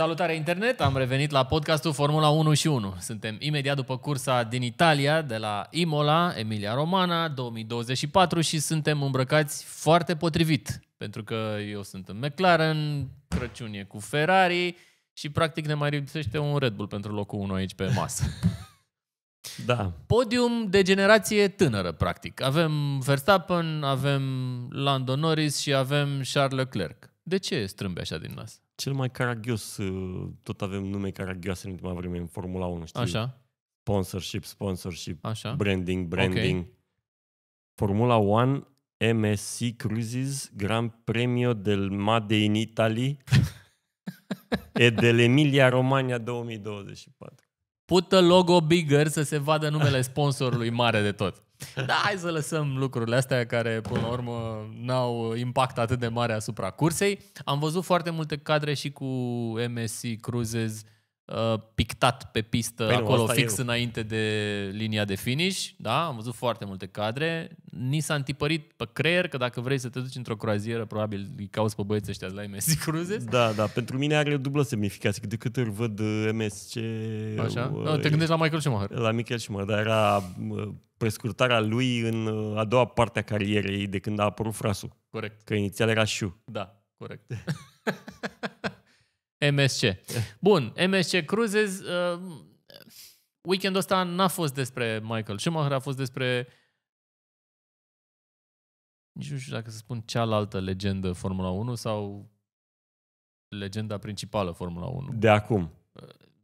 Salutare internet, am revenit la podcastul Formula 1 și 1. Suntem imediat după cursa din Italia, de la Imola, Emilia Romana, 2024 și suntem îmbrăcați foarte potrivit, pentru că eu sunt în McLaren, Crăciun e cu Ferrari și practic ne mai lipsește un Red Bull pentru locul 1 aici pe masă. Da. Podium de generație tânără, practic. Avem Verstappen, avem Lando Norris și avem Charles Leclerc. De ce strâmbe așa din nas? cel mai caragios, uh, tot avem nume caragioase în ultima vreme în Formula 1, știi? Așa. Sponsorship, sponsorship, Așa. branding, branding. Okay. Formula 1 MSC Cruises Gran Premio del Made in Italy e Emilia Romagna 2024. Pută logo bigger să se vadă numele sponsorului mare de tot. Da, hai să lăsăm lucrurile astea care, până la urmă, n-au impact atât de mare asupra cursei. Am văzut foarte multe cadre și cu MSC Cruises, uh, Uh, pictat pe pistă păi acolo, nu, fix eu. înainte de linia de finish. Da? Am văzut foarte multe cadre. Ni s-a întipărit pe creier că dacă vrei să te duci într-o croazieră, probabil îi cauți pe băieții ăștia la MSC Cruises. Da, da. Pentru mine are dublă semnificație. De câte ori văd uh, MSC... Uh, Așa? Uh, no, te gândești la Michael Schumacher. La Michael Schumacher, dar era prescurtarea lui în a doua parte a carierei de când a apărut frasul. Corect. Că inițial era Shu. Da, corect. MSC. Bun, MSC Cruises. Uh, weekendul ăsta n-a fost despre Michael Schumacher, a fost despre nici nu știu dacă să spun cealaltă legendă Formula 1 sau legenda principală Formula 1. De acum. Uh,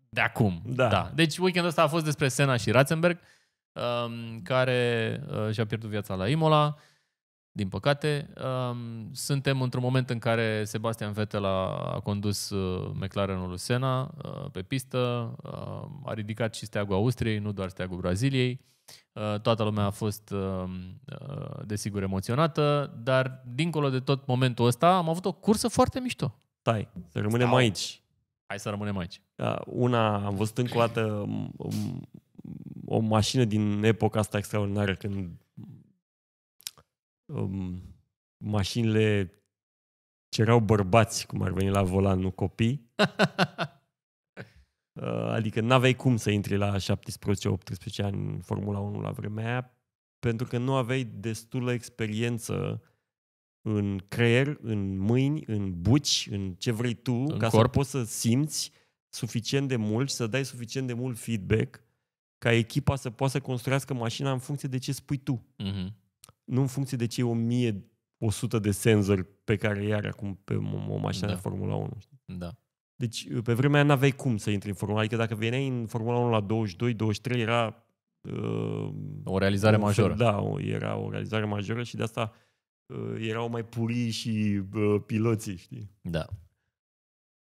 de acum, da. da. Deci weekendul ăsta a fost despre Sena și Ratzenberg, um, care uh, și-a pierdut viața la Imola. Uh, din păcate, um, suntem într-un moment în care Sebastian Vettel a, a condus uh, McLarenul lui Senna uh, pe pistă, uh, a ridicat și steagul Austriei, nu doar steagul Braziliei. Uh, toată lumea a fost, uh, uh, desigur, emoționată, dar dincolo de tot momentul ăsta am avut o cursă foarte mișto. Stai, să rămânem Stau. aici. Hai să rămânem aici. Da, una, am văzut încă o dată um, o mașină din epoca asta extraordinară când um, mașinile cerau bărbați, cum ar veni la volan, nu copii. Uh, adică n-aveai cum să intri la 17-18 ani în Formula 1 la vremea aia, pentru că nu aveai destulă experiență în creier, în mâini, în buci, în ce vrei tu, în ca corp. să poți să simți suficient de mult și să dai suficient de mult feedback ca echipa să poată să construiască mașina în funcție de ce spui tu. Uh-huh nu în funcție de cei 1100 de senzori pe care îi are acum pe o mașină da. de Formula 1. Știi? Da. Deci, uh, pe vremea aia n-aveai cum să intri în Formula 1 Adică dacă veneai în Formula 1 la 22-23, era... Uh, o realizare majoră. da, era o realizare majoră și de asta uh, erau mai purii și uh, piloții, știi? Da.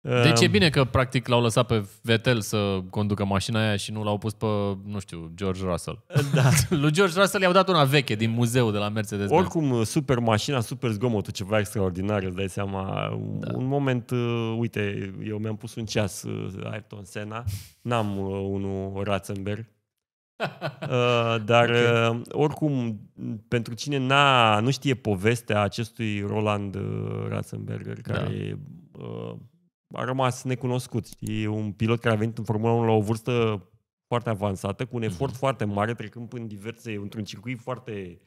Deci e um, bine că practic l-au lăsat pe Vettel să conducă mașina aia și nu l-au pus pe, nu știu, George Russell. Da. Lui George Russell i-au dat una veche din muzeu de la Mercedes. Oricum, super mașina, super zgomotul, ceva extraordinar, îți dai seama. Da. Un moment, uh, uite, eu mi-am pus un ceas uh, Ayrton Senna, n-am uh, unul Ratzenberg, uh, dar okay. uh, oricum, pentru cine n-a, nu știe povestea acestui Roland Ratzenberger, da. care da. e a rămas necunoscut. E un pilot care a venit în Formula 1 la o vârstă foarte avansată, cu un mhm. efort mm-hmm. foarte mare, trecând prin diverse, într-un circuit foarte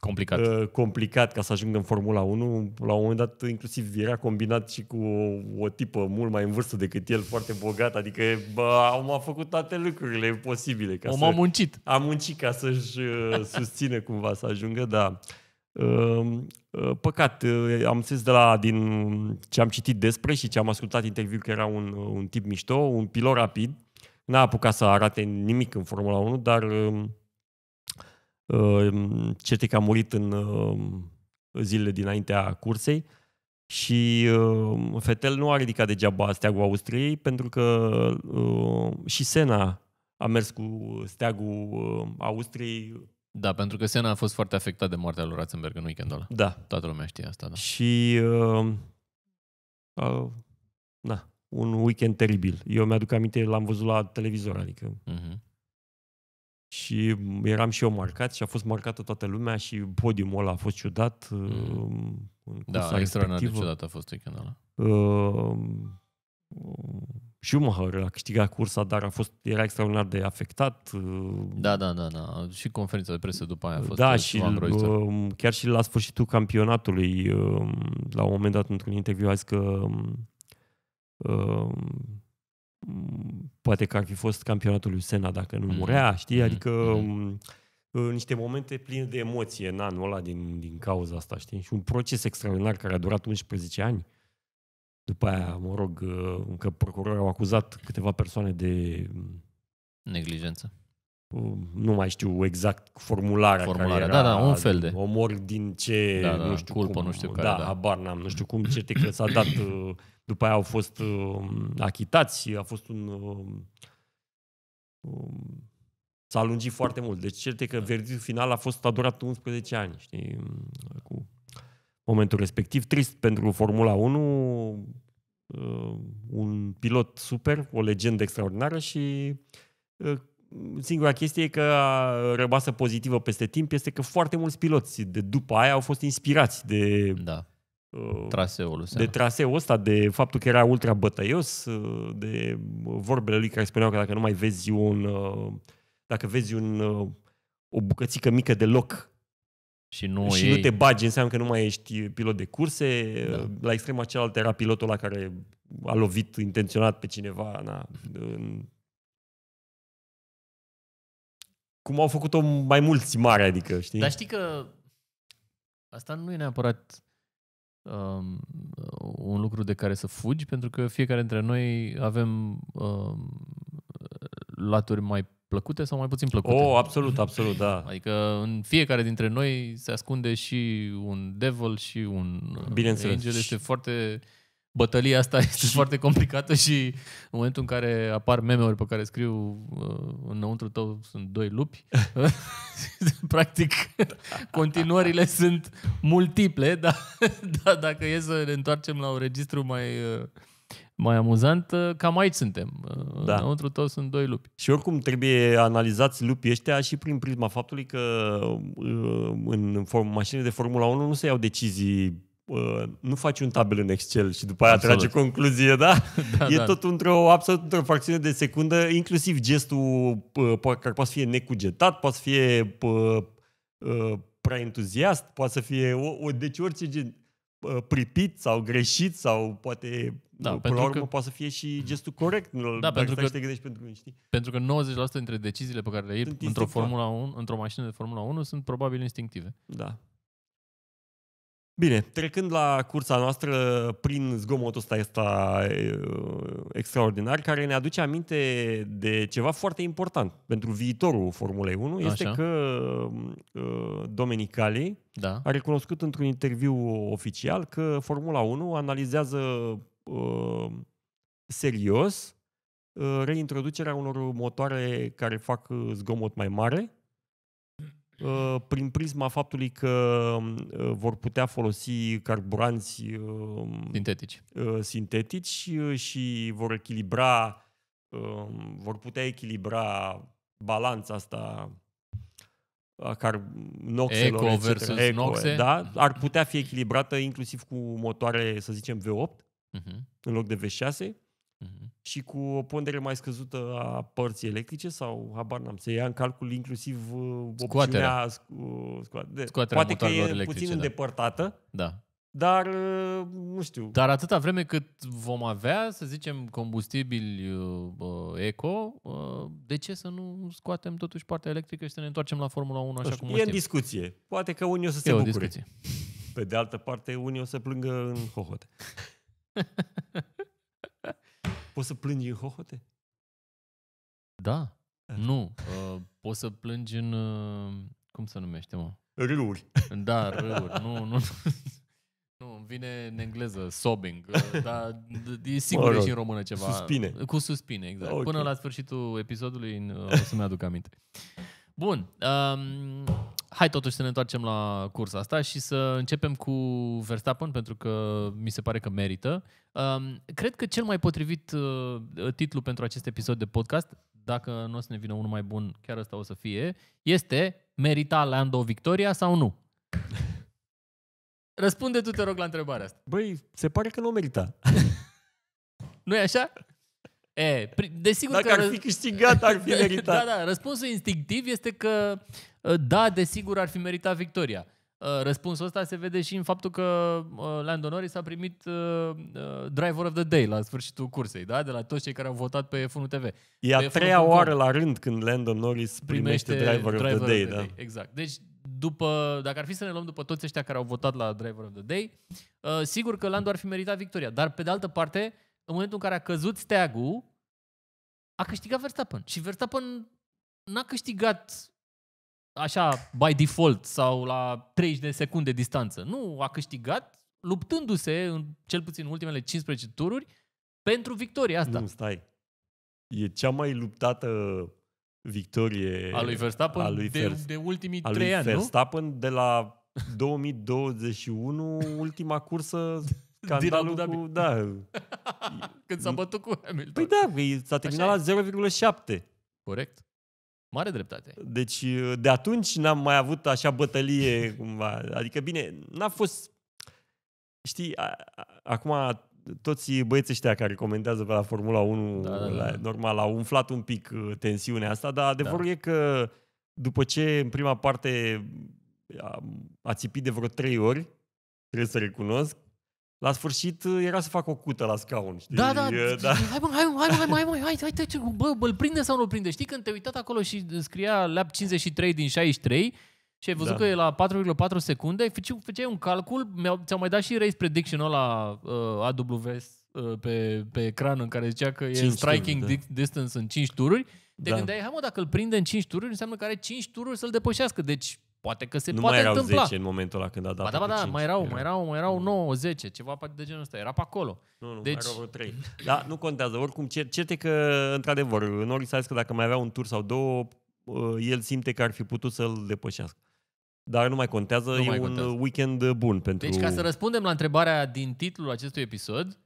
complicat. Uh, complicat ca să ajungă în Formula 1. La un moment dat, inclusiv, era combinat și cu o, o tipă mult mai în vârstă decât el, foarte bogat, adică bă, am a făcut toate lucrurile posibile. Ca o să, m-a muncit. A muncit ca să-și uh, susțină cumva să ajungă, da. Ehm, eh, păcat, eh, am înțeles de la din ce am citit despre și ce am ascultat interviu că era un, eh, un tip mișto, un pilot rapid. N-a apucat să arate nimic în Formula 1, dar ehm, ehm, cert că a murit în zilele dinaintea cursei și Fetel nu a ridicat degeaba steagul Austriei pentru că și Sena a mers cu steagul Austriei da, pentru că Sena a fost foarte afectat de moartea lui Ratzenberg în weekendul ăla. Da. Toată lumea știe asta, da. Și... Uh, uh, na, da, un weekend teribil. Eu mi-aduc aminte, l-am văzut la televizor, adică... Uh-huh. Și eram și eu marcat și a fost marcată toată lumea și podiumul ăla a fost ciudat. Uh, mhm. Da, extraordinar de ciudat a fost weekendul ăla. Uh, uh Schumacher a câștigat cursa, dar a fost, era extraordinar de afectat. Uh, da, da, da, da. Și conferința de presă după aia a fost Da, uh, și um, chiar și la sfârșitul campionatului, um, la un moment dat, într-un interviu, a zis că um, poate că ar fi fost campionatul lui Sena dacă nu mhm. murea, știi? Mhm. Adică mhm. Uh, niște momente pline de emoție în anul ăla din, din cauza asta, știi? Și un proces extraordinar care a durat 11 ani. După aia, mă rog, uh, că procurorii au acuzat câteva persoane de... Mm, Neglijență. Uh, nu mai știu exact formularea, formularea care era, da, da, un fel de... Omor din ce, da, da, nu știu culpă, cum, nu știu care, da, da. habar n-am, nu știu cum, cert că s-a dat, uh, după aia au fost achitați, a fost un... Um, s-a lungit foarte mult. Deci cert că da. verdictul final a fost a durat 11 ani, știi? Mm, cu momentul respectiv. Trist pentru Formula 1, uh, un pilot super, o legendă extraordinară și uh, singura chestie că rămasă pozitivă peste timp este că foarte mulți piloți de după aia au fost inspirați de da. Uh, traseul de traseul ăsta, de faptul că era ultra bătăios, de vorbele lui care spuneau că dacă nu mai vezi un dacă vezi un, o bucățică mică de loc și nu, și ei... nu te bagi, înseamnă că nu mai ești pilot de curse. Da. La extrema cealaltă era pilotul la care a lovit intenționat pe cineva. Na, în... Cum au făcut-o mai mulți mari, adică, știi? Dar știi că asta nu e neapărat um, un lucru de care să fugi, pentru că fiecare dintre noi avem um, laturi mai plăcute sau mai puțin plăcute. Oh, absolut, absolut, da. Adică în fiecare dintre noi se ascunde și un devil și un uh, Bineînțeles. angel. Este foarte... Bătălia asta este foarte complicată și în momentul în care apar meme-uri pe care scriu uh, înăuntru tău sunt doi lupi, practic continuările sunt multiple, dar da, dacă e să ne întoarcem la un registru mai uh, mai amuzant, uh, cam aici suntem. Uh, da. Înăuntru tot sunt doi lupi. Și oricum trebuie analizați lupii ăștia și prin prisma faptului că uh, în mașinile de Formula 1 nu se iau decizii nu faci un tabel în Excel și după aia trage concluzie, da? da e da. tot într-o, absolut într-o fracțiune de secundă, inclusiv gestul care poate fi necugetat, poate fi prea entuziast, poate să fie, o, o, deci orice gen pripit sau greșit sau poate da, Până pentru la urmă că... poate să fie și gestul corect. Da, pentru că, te pentru mine, știi? Pentru că 90% dintre deciziile pe care le iei într-o, Formula 1, într-o mașină de Formula 1 sunt probabil instinctive. Da. Bine, trecând la cursa noastră prin zgomotul ăsta, este uh, extraordinar, care ne aduce aminte de ceva foarte important pentru viitorul Formulei 1, Așa. este că uh, Domenicali da. a recunoscut într-un interviu oficial că Formula 1 analizează Uh, serios uh, reintroducerea unor motoare care fac uh, zgomot mai mare, prin prisma faptului că um, vor putea folosi carburanți um, sintetici, sintetici și vor echilibra um, vor putea echilibra balanța asta a car noxelor, eco etc. versus eco, Da, ar putea fi echilibrată inclusiv cu motoare, să zicem, V8 uh-huh. în loc de V6 uh-huh. Mm-hmm. și cu o pondere mai scăzută a părții electrice sau, habar n-am, să ia în calcul inclusiv uh, opțiunea... Uh, scoaterea. Scoaterea Poate că e puțin da. îndepărtată, da. dar uh, nu știu. Dar atâta vreme cât vom avea, să zicem, combustibili uh, eco, uh, de ce să nu scoatem totuși partea electrică și să ne întoarcem la Formula 1 așa cum E în discuție. Poate că unii o să e se o bucure. Discuție. Pe de altă parte, unii o să plângă în hohote. Poți să plângi în hohote? Da. A. Nu. Uh, poți să plângi în... Uh, cum se numește, mă? Râuri. Da, râuri. nu, nu, nu. Nu, vine în engleză sobbing, uh, dar e sigur mă rog, și în română ceva. Suspine. Cu suspine, exact. Okay. Până la sfârșitul episodului uh, o să-mi aduc aminte. Bun. Um, hai totuși să ne întoarcem la cursa asta și să începem cu Verstappen, pentru că mi se pare că merită. Um, cred că cel mai potrivit uh, titlu pentru acest episod de podcast, dacă nu o să ne vină unul mai bun, chiar ăsta o să fie, este Merita Lando victoria sau nu? Răspunde tu, te rog, la întrebarea asta. Băi, se pare că nu merita. nu e așa? E, desigur Dacă că... ar fi câștigat, ar fi meritat. da, da, răspunsul instinctiv este că Ă, da, desigur ar fi meritat victoria. Ă, răspunsul ăsta se vede și în faptul că ă, Lando Norris a primit driver of the day la sfârșitul cursei, da? de la toți cei care au votat pe F1 TV. E a treia oară la rând când Lando Norris primește, primește driver, driver of the da. day. Of the day. Da? Exact. Deci, după, dacă ar fi să ne luăm după toți ăștia care au votat la driver of the day, sigur că Lando ar fi meritat victoria. Dar, pe de altă parte, în momentul în care a căzut steagul, a câștigat Verstappen. Și Verstappen n-a câștigat așa, by default sau la 30 de secunde distanță. Nu, a câștigat luptându-se, în, cel puțin în ultimele 15 tururi, pentru victoria asta. Nu, stai. E cea mai luptată victorie a lui Verstappen, a lui de, Verst- de ultimii a lui 3 ani, Verstappen nu? de la 2021, ultima cursă scandalul cu... Da. Când s-a bătut cu Hamilton. Păi da, păi s-a terminat Așa la 0,7. Corect. Mare dreptate. Deci uh, de atunci n-am mai avut așa bătălie cumva. Adică bine, n-a fost... Știi, a, a, acum toți băieții ăștia care comentează pe la Formula 1, da, da, da. La, da. normal, au umflat un pic uh, tensiunea asta, dar adevărul da. e că după ce în prima parte a, a țipit de vreo trei ori, trebuie să recunosc, la sfârșit uh, era să fac o cută la scaun, știi? Da, da, da. hai mă, hai mă, hai mă, hai mă, hai mă, hai, hai, hai, bă, bă, îl prinde sau nu îl prinde? Știi când te ai uitat acolo și scria lap 53 din 63 și ai văzut da. că e la 4,4 secunde, făceai, un calcul, ți-au mai dat și race prediction-ul la uh, AWS uh, pe, pe ecran în care zicea că e striking tururi, da. distance în 5 tururi, te da. gândeai, hai mă, dacă îl prinde în 5 tururi, înseamnă că are 5 tururi să-l depășească, deci Poate că se nu poate mai erau întâmpla. 10 în momentul ăla când a dat. Ba da, ba da, mai erau, mai erau, mai erau 9, 10, ceva de genul ăsta. Era pe acolo. Nu, nu, deci... erau 3. Dar nu contează. Oricum, certe că, într-adevăr, Norris a zis că dacă mai avea un tur sau două, uh, el simte că ar fi putut să-l depășească. Dar nu mai contează, nu e mai un contează. Uh, weekend uh, bun pentru... Deci ca să răspundem la întrebarea din titlul acestui episod,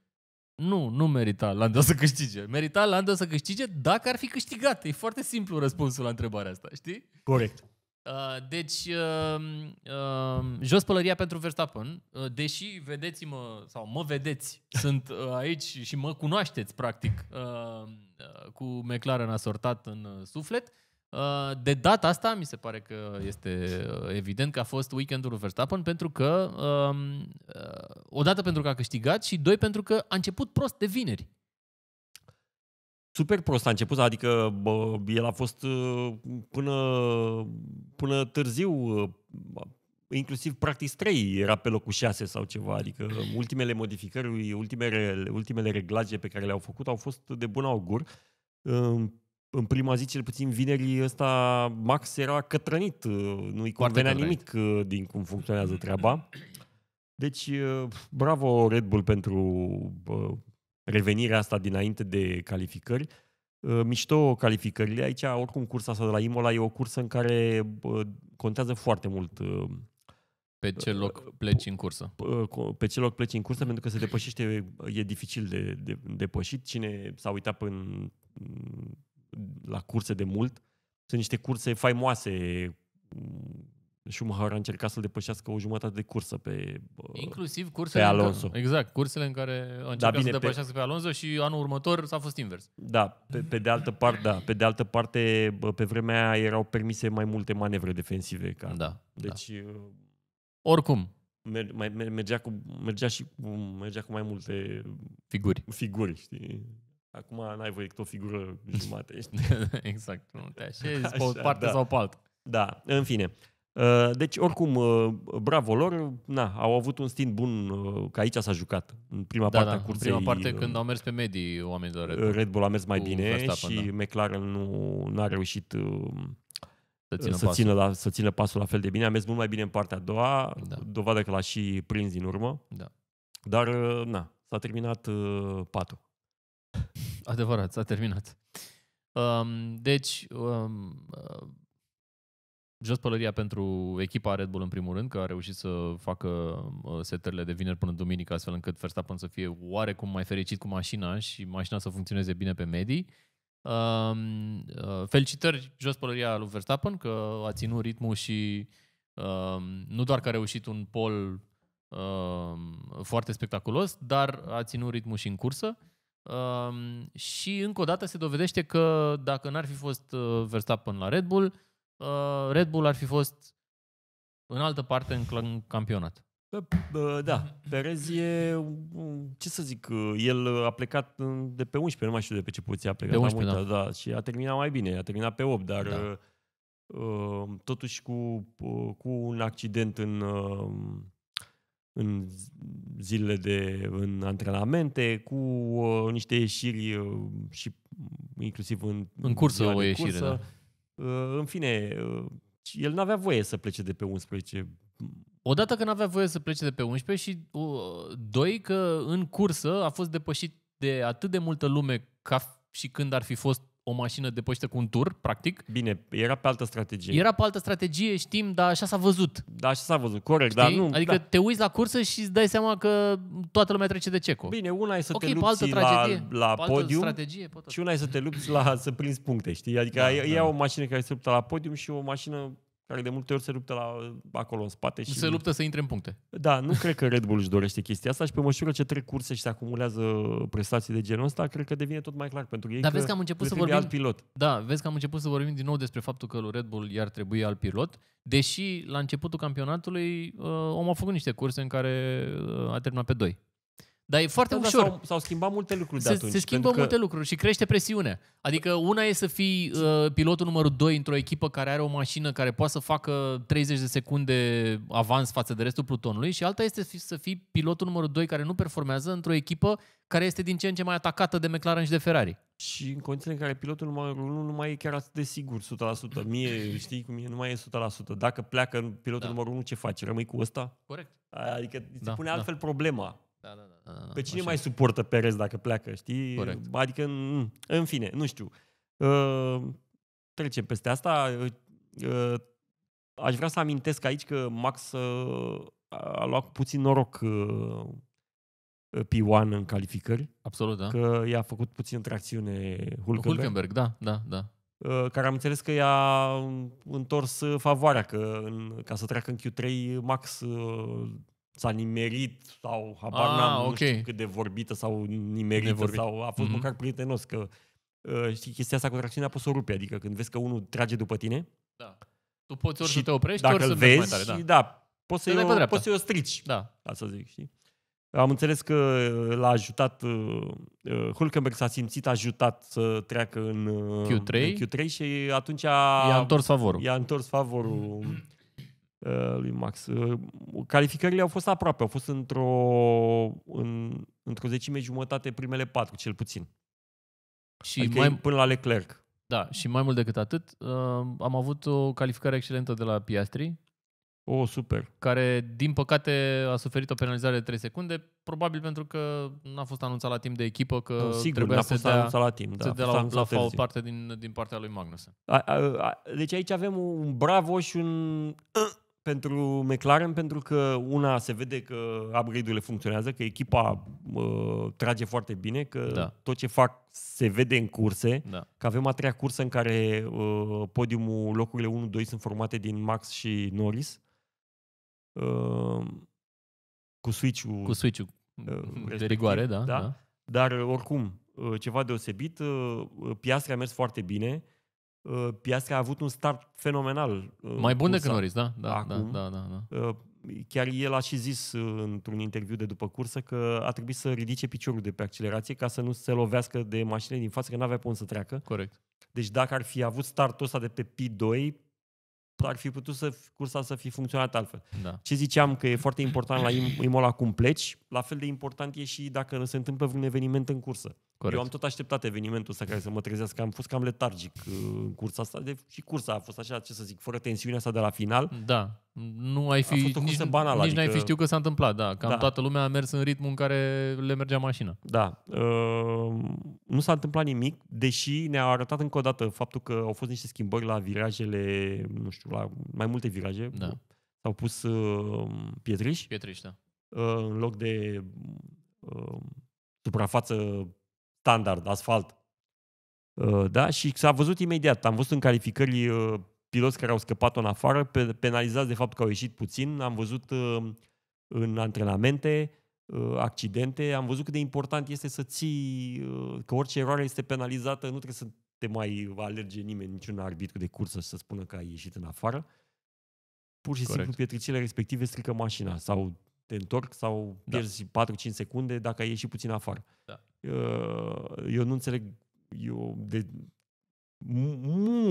nu, nu merita Landa să câștige. Merita Landa să câștige dacă ar fi câștigat. E foarte simplu răspunsul la întrebarea asta, știi? Corect. Uh, deci, uh, uh, jos pălăria pentru Verstappen, uh, deși vedeți-mă, sau mă vedeți, sunt uh, aici și mă cunoașteți, practic, uh, uh cu McLaren asortat în uh, suflet, uh, de data asta mi se pare că este evident că a fost weekendul lui Verstappen, pentru că, uh, uh, odată pentru că a câștigat și doi pentru că a început prost de vineri super prost a început, adică bă, el a fost uh, până, până târziu, uh, inclusiv practic 3 era pe locul 6 sau ceva, adică ultimele modificări, ultimele, ultimele reglaje pe care le-au făcut au fost de bun augur. În prima zi, cel puțin vineri, ăsta Max era cătrănit, uh, nu-i convenea nimic din cum funcționează treaba. Deci, bravo Red Bull pentru revenirea asta dinainte de calificări. Ă, mișto calificările. Aici, oricum, cursa asta de la Imola e o cursă în care contează foarte mult ă, pe ce ă, loc pleci în cursă? Pe ce loc pleci în cursă, pentru că se depășește, e dificil de, de depășit. Cine s-a uitat până la curse de mult, sunt niște curse faimoase Schumacher a încercat să-l depășească o jumătate de cursă pe uh, Inclusiv cursele pe Alonso. În care, exact, cursele în care a încercat da, bine, să depășească pe... pe Alonso și anul următor s-a fost invers. Da, pe, pe de altă parte, da, pe de altă parte, pe vremea aia erau permise mai multe manevre defensive. Ca, da, deci, da. Uh, Oricum, mer, mai, mer, mergea, cu, mergea și cu, mergea cu mai multe figuri. Figuri, știi? Acum n-ai voie o figură jumate. exact, nu te așezi Așa, pe o parte da. sau pe altă. Da, în fine. Uh, deci, oricum, uh, bravo lor, na, au avut un stint bun uh, că aici s-a jucat. În prima da, parte da, a cursei... prima parte când au mers pe medii oamenii de Red Bull. Red Bull a mers mai bine Verstappen, și da. McLaren nu, a reușit să țină, să, pasul. Țină la, să țină pasul la fel de bine. A mers mult mai bine în partea a doua, da. dovadă că l-a și prins din urmă. Da. Dar, na, s-a terminat uh, patul. Adevărat, s-a terminat. Um, deci, um, Jos pălăria pentru echipa Red Bull în primul rând, că a reușit să facă uh, setările de vineri până duminică, astfel încât Verstappen să fie oarecum mai fericit cu mașina și mașina să funcționeze bine pe medii. Um, uh, felicitări jos pălăria lui Verstappen că a ținut ritmul și um, nu doar că a reușit un pol um, foarte spectaculos, dar a ținut ritmul și în cursă. și încă o dată se dovedește că dacă n-ar fi fost uh, Verstappen la Red Bull, uh, Red Bull ar fi fost în altă parte în, campionat. Da, Perez e, ce să zic, el a plecat de pe 11, nu mai știu de pe ce poziție a plecat. De 11, muita, da. da. Și a terminat mai bine, a terminat pe 8, dar da. Uh, uh, totuși cu, uh, cu un accident în, în zilele de în antrenamente, cu niște ieșiri și mm, inclusiv în, în cursă o ieșire, cursă, da Ă, în fine, ă, el n-avea voie să plece de pe 11 Odată că n-avea voie să plece de pe 11 și doi că în cursă a fost depășit de atât de multă lume ca și când ar fi fost o mașină de poștă cu un tur, practic. Bine, era pe altă strategie. Era pe altă strategie, știm, dar așa s-a văzut. Da, așa s-a văzut, corect. Știi? Dar nu, adică da. te uiți la cursă și îți dai seama că toată lumea trece de ceco. Bine, una e să okay, te lupți altă la, la pe podium strategie, și una e să te lupți la să prinzi puncte, știi? Adică da, e, da. e o mașină care se luptă la podium și o mașină care de multe ori se luptă la, acolo în spate. Și... Se luptă să intre în puncte. Da, nu cred că Red Bull își dorește chestia asta și pe măsură ce trec curse și se acumulează prestații de genul ăsta, cred că devine tot mai clar pentru ei Dar că vezi că am început să vorbim... alt pilot. Da, vezi că am început să vorbim din nou despre faptul că lui Red Bull i-ar trebui alt pilot, deși la începutul campionatului uh, om a făcut niște curse în care uh, a terminat pe doi. Dar e foarte da, ușor. Da, s-au, s-au schimbat multe lucruri se, de atunci. Se schimbă multe că... lucruri și crește presiunea. Adică una e să fii uh, pilotul numărul 2 într-o echipă care are o mașină care poate să facă 30 de secunde avans față de restul plutonului și alta este să fii, pilotul numărul 2 care nu performează într-o echipă care este din ce în ce mai atacată de McLaren și de Ferrari. Și în condițiile în care pilotul numărul 1 nu mai e chiar atât de sigur 100%. Mie, știi cum e, nu mai e 100%. Dacă pleacă pilotul da. numărul 1, ce faci? Rămâi cu ăsta? Corect. Adică da, se pune da. altfel problema. Da, da, da. Uh, Pe cine așa. mai suportă Perez dacă pleacă, știi? Corect. Adică, în, în fine, nu știu. Uh, trecem peste asta. Uh, uh aș vrea să amintesc aici că Max uh, a luat puțin noroc uh, uh P1 în calificări. Absolut, da. Că i-a făcut puțin tracțiune Hulkenberg. Hulkenberg, da, da, da. Care am înțeles că i-a întors favoarea, că în, ca să treacă în Q3, Max s-a nimerit sau habar ah, n-am okay. nu știu cât de vorbită sau nimerită Nevorbit. sau a fost mm-hmm. măcar prietenos că uh, știi, chestia asta cu tracțiunea poți să o rupi, adică când vezi că unul trage după tine da. tu poți ori și să te oprești, dacă ori să vezi, mai tare, da. Și, da poți să-i, o, poți să-i o strici da. să zic, știi? Am înțeles că l-a ajutat, uh, uh Hulkenberg s-a simțit ajutat să treacă în uh, Q3, în Q3 și atunci a, i-a întors favorul. I-a întors favorul mm-hmm Uh, lui Max. Uh, calificările au fost aproape, au fost într-o, în, într-o zecime jumătate primele patru, cel puțin. Și adică mai, până la Leclerc. Da, și mai mult decât atât, uh, am avut o calificare excelentă de la Piastri. Oh, super. Care, din păcate, a suferit o penalizare de 3 secunde, probabil pentru că n-a fost anunțat la timp de echipă că nu, sigur, trebuia n-a fost să anunțat dea, la timp, da. Să la, la o parte din, din partea lui Magnus. deci aici avem un bravo și un pentru McLaren pentru că una se vede că upgrade-urile funcționează, că echipa uh, trage foarte bine, că da. tot ce fac se vede în curse, da. că avem a treia cursă în care uh, podiumul, locurile 1-2 sunt formate din Max și Norris. Uh, cu switch-ul. Cu switch uh, ehm, de rigoare, da, da. da. Dar oricum, uh, ceva deosebit. Uh, piastra a mers foarte bine. Uh, piasca a avut un start fenomenal. Uh, Mai bun decât Norris, da? Da, acum. da, da, da. da. Uh, chiar el a și zis într-un interviu de după cursă că a trebuit să ridice piciorul de pe accelerație ca să nu se lovească de mașinile din față, că n-avea pe unde să treacă. Corect. Deci dacă ar fi avut startul ăsta de pe P2, ar fi putut să cursa să fi funcționat altfel. Da. Ce ziceam că e foarte important la Imola cum pleci, la fel de important e și dacă se întâmplă vreun eveniment în cursă. Corect. Eu am tot așteptat evenimentul ăsta care să mă trezească, am fost cam letargic uh, în cursa asta de, și cursa a fost așa, ce să zic, fără tensiunea asta de la final. Da, nu ai fi, nici, banală, nici adică... n-ai fi știut că s-a întâmplat, da, cam da. toată lumea a mers în ritmul în care le mergea mașina. Da, uh, nu s-a întâmplat nimic, deși ne-a arătat încă o dată faptul că au fost niște schimbări la virajele, nu știu, la mai multe viraje. Da. S-au pus uh, ehm, pietriș. Pietriș, da. Uh, în loc de uh, suprafață standard, asfalt. Uh, da? Și s-a văzut imediat. Am văzut în calificări uh, piloți care au scăpat în afară, penalizați de fapt că au ieșit puțin. Am văzut uh, în antrenamente accidente, am văzut cât de important este să ții, că orice eroare este penalizată, nu trebuie să te mai alerge nimeni, niciun arbitru de cursă să spună că ai ieșit în afară. Pur și Corect. simplu pietricile respective strică mașina sau te întorc sau da. pierzi da. 4-5 secunde dacă ai ieșit puțin afară. Da. Ă, eu nu înțeleg, eu de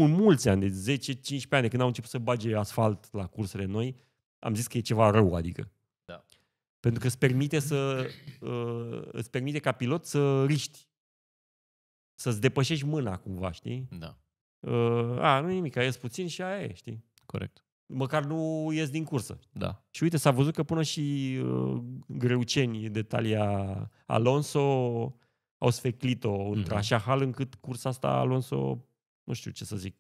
mulți ani, de 10-15 ani, când au început să bage asfalt la cursele noi, am zis că e ceva rău, adică. Da. Pentru că îți permite să ă, îți permite ca pilot să riști. Să-ți depășești mâna cumva, știi? Da. Ă, a, nu nimic, ai puțin și aia e, știi? Corect măcar nu ies din cursă. Da. Și uite, s-a văzut că până și uh, greucenii de talia Alonso au sfeclit-o mm-hmm. într-așa mhm. hal încât cursa asta Alonso, nu știu ce să zic,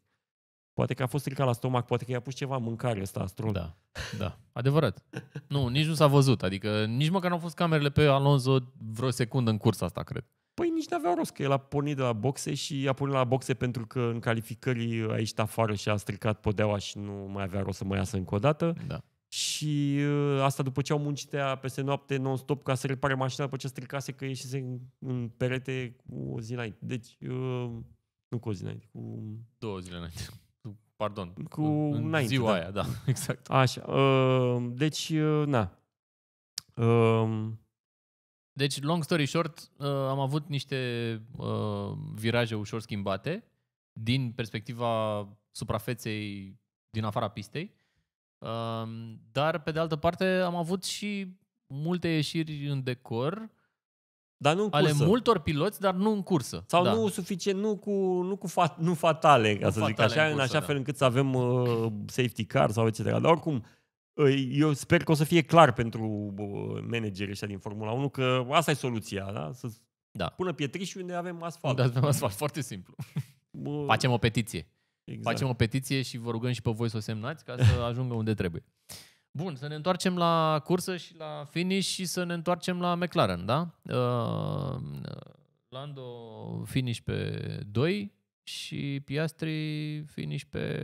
poate că a fost stricat la stomac, poate că i-a pus ceva mâncare ăsta astron. Da, da, adevărat. nu, nici nu s-a văzut, adică nici măcar nu au fost camerele pe Alonso vreo secundă în cursa asta, cred. Păi nici n-avea rost, că el a pornit de la boxe și a pornit la boxe pentru că în calificări a ieșit afară și a stricat podeaua și nu mai avea rost să mai iasă încă o dată. Da. Și uh, asta după ce au muncit ea peste noapte non-stop ca să repare mașina după ce stricase că ieșise în, în perete cu o zi înainte. Deci, uh, nu cu o zi înainte, cu... Două zile înainte. Pardon. Cu în, înainte, ziua da. aia, da, exact. Așa. Uh, deci, uh, na. Uh, deci, long story short, uh, am avut niște uh, viraje ușor schimbate din perspectiva suprafeței din afara pistei, uh, dar, pe de altă parte, am avut și multe ieșiri în decor dar nu în cursă. multor piloți, dar nu în cursă. Sau da. nu suficient, nu cu, nu cu fat, nu fatale, ca nu să fatale zic așa, în, cursă, în așa da. fel încât să avem uh, safety car sau etc. Dar oricum, eu sper că o să fie clar pentru managerii ăștia din Formula 1 că asta e soluția, da? Să da. pună pietrișul unde avem asfalt. Da, avem asfalt, foarte simplu. Bă... Facem o petiție. Exact. Facem o petiție și vă rugăm și pe voi să o semnați ca să ajungă unde trebuie. Bun, să ne întoarcem la cursă și la finish și să ne întoarcem la McLaren, da? Uh, Lando finish pe 2 și Piastri finish pe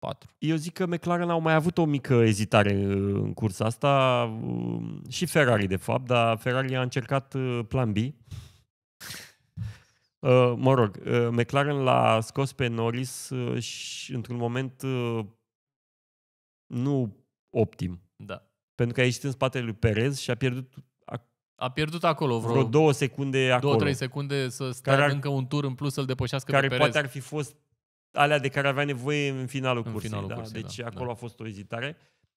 4. Eu zic că McLaren au mai avut o mică ezitare uh, în cursa asta uh, și Ferrari, de fapt, dar Ferrari a încercat uh, plan B. Mă rog, McLaren l-a scos pe Norris și într-un moment nu optim. Da. Pentru că a ieșit în spatele lui Perez și a pierdut a pierdut acolo vreo, vreo două secunde acolo. Două, trei secunde să stea ar, încă un tur în plus să-l depășească care pe Perez. poate ar fi fost alea de care avea nevoie în finalul în cursei. Finalul da? cursei deci da, acolo da. a fost o ezitare.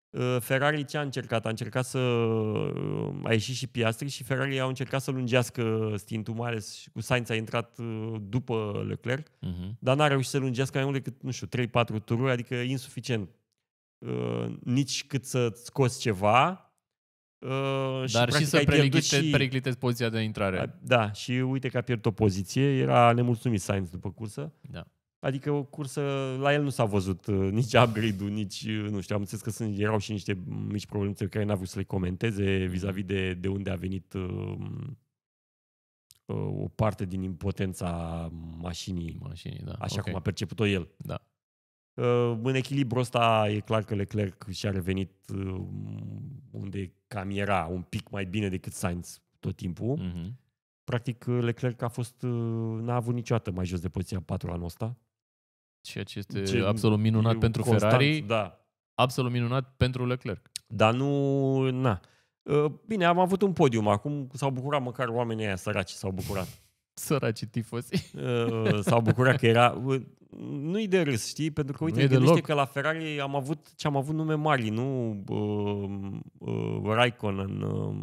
Uh, Ferrari ce a încercat? A încercat să uh, a ieșit și Piastri și Ferrari au încercat să lungească stintul, mai ales cu Sainz a intrat uh, după Leclerc, uh-huh. dar n-a reușit să lungească mai mult decât, nu știu, 3-4 tururi, adică insuficient. nici cât să scoți ceva, Uh, și Dar și, să preliclite, și... periclitezi poziția de intrare. Da, și uite că a pierdut o poziție, era nemulțumit Sainz după cursă. Da. Adică o cursă, la el nu s-a văzut uh, nici upgrade nici, uh, nu știu, am înțeles că sunt, erau și niște mici probleme pe care n-a vrut să le comenteze vis-a-vis de, de unde a venit um, uh, o parte din impotența mașinii, mașinii da. așa okay. cum a perceput-o el. Da. Uh, în echilibru ăsta e clar că Leclerc și-a revenit uh, unde cam era, un pic mai bine decât Sainz tot timpul. Mm-hmm. Practic uh, Leclerc a fost, n-a avut niciodată mai jos de poziția 4 anul ăsta. Ceea ce este ce absolut minunat pentru constant, Ferrari, da. absolut minunat pentru Leclerc. Dar nu... Na. Uh, bine, am avut un podium acum, s-au bucurat măcar oamenii ăia săraci, s-au bucurat. Săraci tifosi. Uh, s-au bucurat că era... Uh, nu-i de râs, știi? Pentru că, uite, gândește că la Ferrari am avut ce am avut nume mari, nu uh, uh, Raikkonen, uh,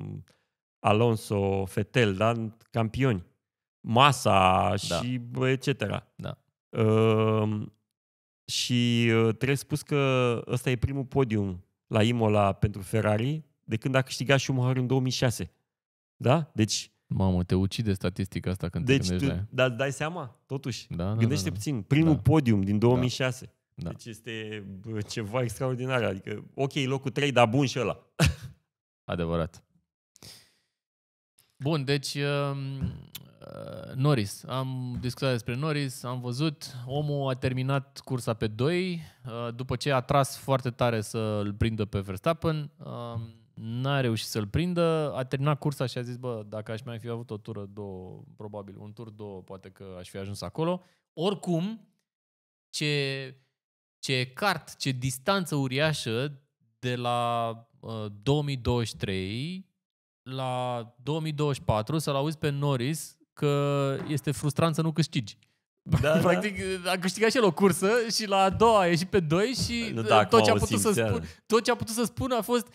Alonso, Fetel, da? Campioni. Masa da. și etc. Da. Ehm, și uh, trebuie spus că ăsta e primul podium la Imola pentru Ferrari de când a câștigat Schumacher în 2006. Da? Deci... Mamă, te ucide statistica asta când deci, te gândești tu, la Dar dai seama, totuși. Da, da, da Gândește da, da, puțin. Primul da. podium din 2006. Da. Da. Deci este ceva extraordinar. Adică, ok, locul 3, dar bun și ăla. Adevărat. Bun, deci um, uh, Norris. Am discutat despre Norris, am văzut. Omul a terminat cursa pe 2, uh, după ce a tras foarte tare să-l prindă pe Verstappen. Uh, n-a reușit să-l prindă, a terminat cursa și a zis, bă, dacă aș mai fi avut o tură, două, probabil, un tur, două, poate că aș fi ajuns acolo. Oricum, ce, ce cart, ce distanță uriașă de la uh, 2023 la 2024 să-l auzi pe Norris că este frustrant să nu câștigi. Da, da. Practic da. a câștigat și el o cursă și la a doua a ieșit pe doi și nu, eh, da, tot, ce a putut să spun, tot ce a putut să spună a fost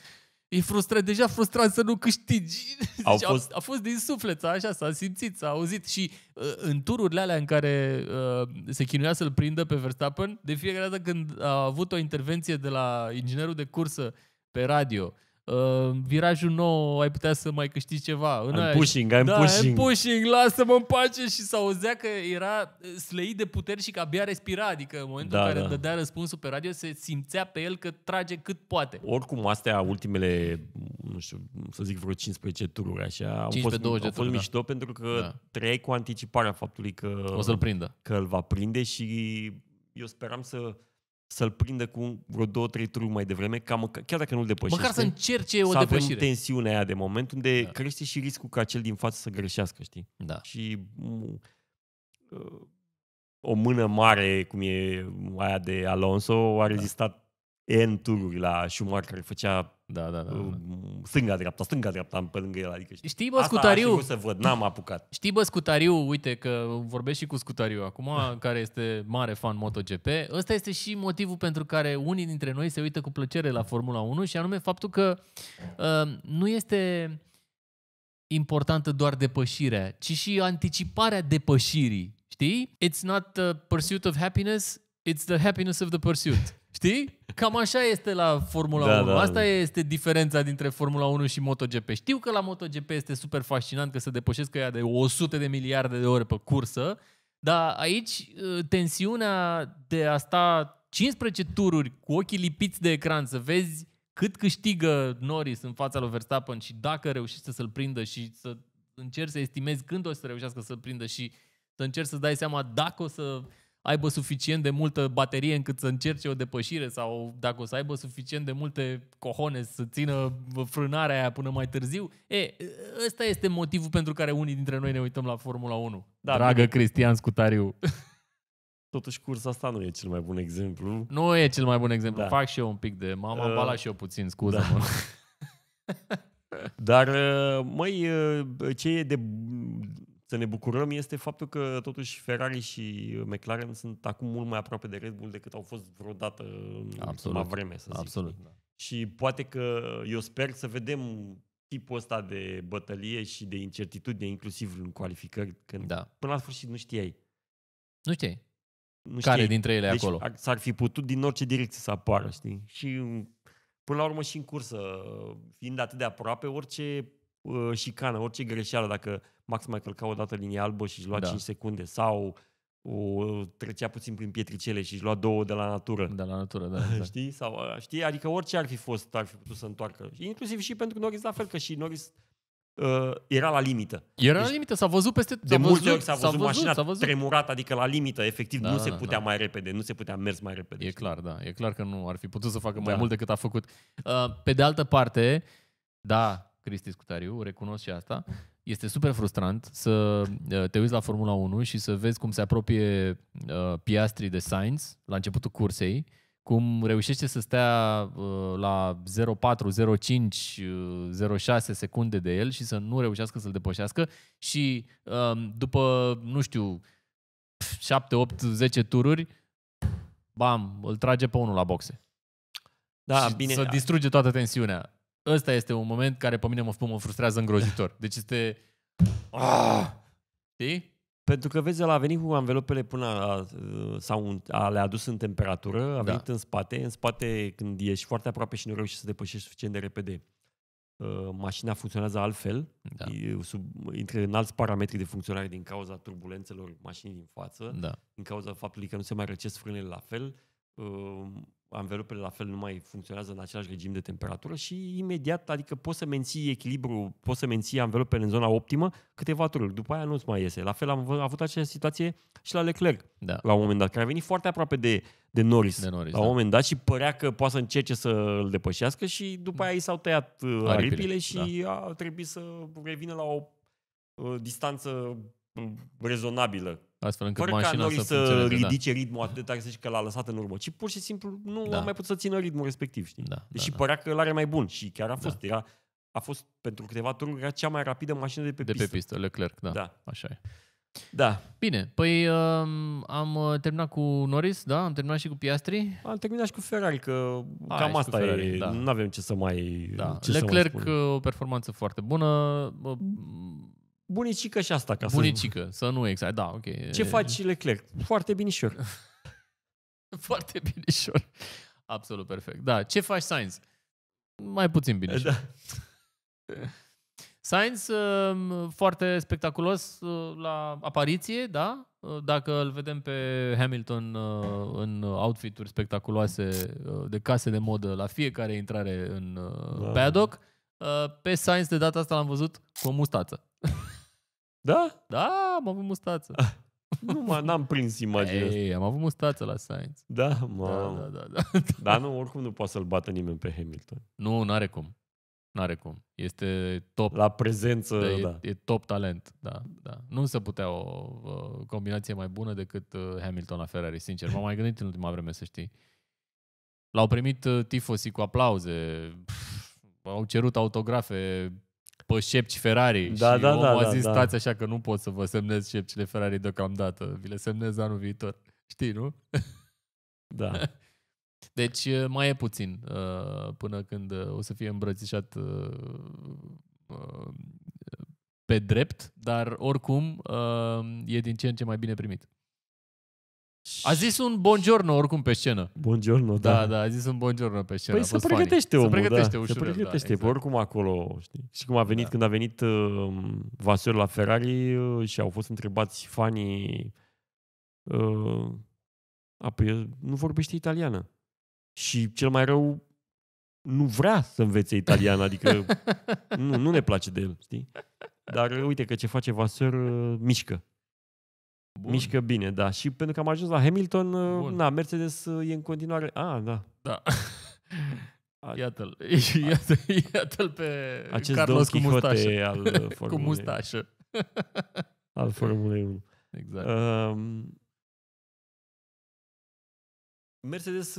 e frustrat, deja frustrat să nu câștigi. Au deci fost... a, a fost din suflet, așa, s-a simțit, s-a auzit și uh, în tururile alea în care uh, se chinuia să-l prindă pe Verstappen, de fiecare dată când a avut o intervenție de la inginerul de cursă pe radio, uh, Uh, virajul nou, ai putea să mai câștigi ceva. În I'm pushing, I'm da, pushing. I'm pushing, lasă-mă în pace și s-auzea că era slăit de puteri și că abia respira, adică în momentul da, în care da. dădea răspunsul pe radio se simțea pe el că trage cât poate. Oricum, astea ultimele, nu știu, să zic vreo 15 tururi așa, 15, au fost, au fost tururi, da. mișto da. pentru că da. trei cu anticiparea faptului că, o să-l prindă. că îl va prinde și eu speram să să-l prindă cu vreo două, trei tururi mai devreme, ca mă, chiar dacă nu-l depășește. Măcar să încerce o să depășire. avem tensiunea aia de moment unde da. crește și riscul ca cel din față să greșească, știi? Da. Și uh, o mână mare, cum e aia de Alonso, a da. rezistat da. N tururi la Schumacher, care făcea da, da, da, uh, da stânga-dreapta, stânga-dreapta pe lângă el. Adică, știi, știi bă, Asta scutariu... Asta să văd, n-am apucat. Știi, bă, scutariu, uite că vorbesc și cu scutariu acum, care este mare fan MotoGP. Ăsta este și motivul pentru care unii dintre noi se uită cu plăcere la Formula 1 și anume faptul că uh, nu este importantă doar depășirea, ci și anticiparea depășirii. Știi? It's not the pursuit of happiness, it's the happiness of the pursuit. Știi? Cam așa este la Formula da, 1. Da, Asta da. este diferența dintre Formula 1 și MotoGP. Știu că la MotoGP este super fascinant că se depășesc ea de 100 de miliarde de ore pe cursă, dar aici ă, tensiunea de a sta 15 tururi cu ochii lipiți de ecran să vezi cât câștigă Norris în fața lui Verstappen și dacă reușește să-l prindă și să încerci să estimezi când o să reușească să-l prindă și să încerci să dai seama dacă o să aibă suficient de multă baterie încât să încerce o depășire sau dacă o să aibă suficient de multe cohone să țină frânarea aia până mai târziu. E, ăsta este motivul pentru care unii dintre noi ne uităm la Formula 1. Da, Dragă Cristian Scutariu! Totuși, cursa asta nu e cel mai bun exemplu. Nu e cel mai bun exemplu. Da. Fac și eu un pic de... M-am uh, ambalat și eu puțin, scuză Da. Dar, uh, măi, uh, ce e de să ne bucurăm este faptul că totuși Ferrari și McLaren sunt acum mult mai aproape de Red Bull decât au fost vreodată în Absolut. ultima vreme, să zic. Absolut. Da. Și poate că eu sper să vedem tipul ăsta de bătălie și de incertitudine, inclusiv în calificări, când da. până la sfârșit nu știai. Nu știai. Nu știai. Care dintre ele deci acolo? Ar, s-ar fi putut din orice direcție să apară, știi? Și până la urmă și în cursă, fiind atât de aproape, orice uh, șicană, orice greșeală, dacă Max mai călca o dată linie albă și își lua da. 5 secunde sau o, trecea puțin prin pietricele și își lua două de la natură. De la natură, da. Exact. știi? Sau, ă, știi? Adică orice ar fi fost, ar fi putut să întoarcă. Și inclusiv și pentru Norris la fel, că și Norris uh, era la limită. Era deci, la limită, s-a văzut peste... De multe ori s-a văzut, s-a văzut mașina s-a văzut. tremurat, adică la limită, efectiv da, nu da, se da. putea da. mai repede, nu se putea mers mai repede. E știi? clar, da, e clar că nu ar fi putut să facă da. mai mult decât a făcut. Uh, pe de altă parte, da, Cristi Scutariu, recunosc și asta. Este super frustrant să uh, te uiți la Formula 1 și să vezi cum se apropie uh, Piastri de Sainz la începutul cursei, cum reușește să stea uh, la 0,4, 0,5, 0,6 secunde de el și să nu reușească să-l depășească și uh, după, nu știu, 7, 8, 10 tururi, bam, îl trage pe unul la boxe. Da, și bine. Să distruge toată tensiunea ăsta este un moment care pe mine mă, mă frustrează îngrozitor. Deci este... Ah! Știi? Pentru că, vezi, la a venit cu anvelopele până la, uh, sau a le adus în temperatură, a da. venit da. în spate. În spate, când ești foarte aproape și nu reușești să depășești suficient de repede, uh, mașina funcționează altfel, da. Uh, sub, intră în alți parametri de funcționare din cauza turbulențelor mașinii din față, da. din cauza faptului că nu se mai răcesc frânele la fel, anvelopele la fel nu mai funcționează în același regim de temperatură și imediat, adică poți să menții echilibru, poți să menții anvelopele în zona optimă câteva tururi. După aia nu-ți mai iese. La fel am avut aceeași situație și la Leclerc da. la un moment dat, care a venit foarte aproape de, de Norris, de Norris la da. un moment dat și părea că poate să încerce să îl depășească și după aia i s-au tăiat uh, aripile, aripile și da. a trebuit să revină la o, o uh, distanță mm, rezonabilă Astfel încât Fără mașina să, să da. ridice da. ritmul atât de tare să zici că l-a lăsat în urmă, ci pur și simplu nu da. a mai putut să țină ritmul respectiv, știi? Da, Și da, da, părea că l-are mai bun și chiar a da. fost. Da. Era, a fost pentru câteva tururi era cea mai rapidă mașină de pe de pistă. De pe pistă, Leclerc, da. da. Așa e. Da. Bine, păi um, am uh, terminat cu Norris, da? Am terminat și cu Piastri? Am terminat și cu Ferrari, că Hai, ah, cam asta Ferrari, e. Da. Nu avem ce să mai... Da. Ce Leclerc, să mai spun. Uh, o performanță foarte bună. Mm bunicică și asta. Ca bunicică, să... să nu exact, da, ok. Ce faci, Leclerc? Foarte binișor. Foarte binișor. Absolut perfect. Da, ce faci, Sainz? Mai puțin bine Da. Sainz, um, foarte spectaculos uh, la apariție, da? Uh, dacă îl vedem pe Hamilton uh, în outfituri spectaculoase de case de modă la fiecare intrare în da. paddock, pe Sainz de data asta l-am văzut cu o mustață. Da? Da, am avut mustață. Nu, mă, n-am prins imaginea Ei, asta. am avut mustață la Science. Da, da mă. Da, da, da, da. Dar nu, oricum nu poate să-l bată nimeni pe Hamilton. Nu, n-are cum. N-are cum. Este top. La prezență, da. E, e top talent, da, da. Nu se putea o, o combinație mai bună decât uh, Hamilton la Ferrari, sincer. M-am mai gândit în ultima vreme, să știi. L-au primit uh, tifosi cu aplauze, au cerut autografe pe șepci Ferrari. Da, și da, da omul da, a zis, da, stați așa că nu pot să vă semnez șepcile Ferrari deocamdată. Vi le semnez anul viitor. Știi, nu? Da. Deci eh, mai e puțin eh, până când eh, o să fie îmbrățișat pe drept, dar oricum e din ce în ce mai bine primit. A zis un buongiorno oricum pe scenă. Buongiorno, da. Da, da, a zis un buongiorno pe scenă. Păi să pregătește funny. omul, da. Să pregătește da. Ușurel, pregătește, da, exact. oricum acolo, știi? Și cum a venit, da. când a venit uh, Vaseur la Ferrari uh, și au fost întrebați fanii uh, a, păi, nu vorbește italiană. Și cel mai rău nu vrea să învețe italiană, adică nu, nu ne place de el, știi? Dar uh, uite că ce face Vaseur uh, mișcă. Bun. Mișcă bine, da. Și pentru că am ajuns la Hamilton, uh, Bun. na, Mercedes uh, e în continuare... A, ah, da. Da. Iată-l. Iată, iată-l pe Acest Carlos cu mustașă. al uh, Formulei. cu mustașă. al Formulei 1. Exact. Um, Mercedes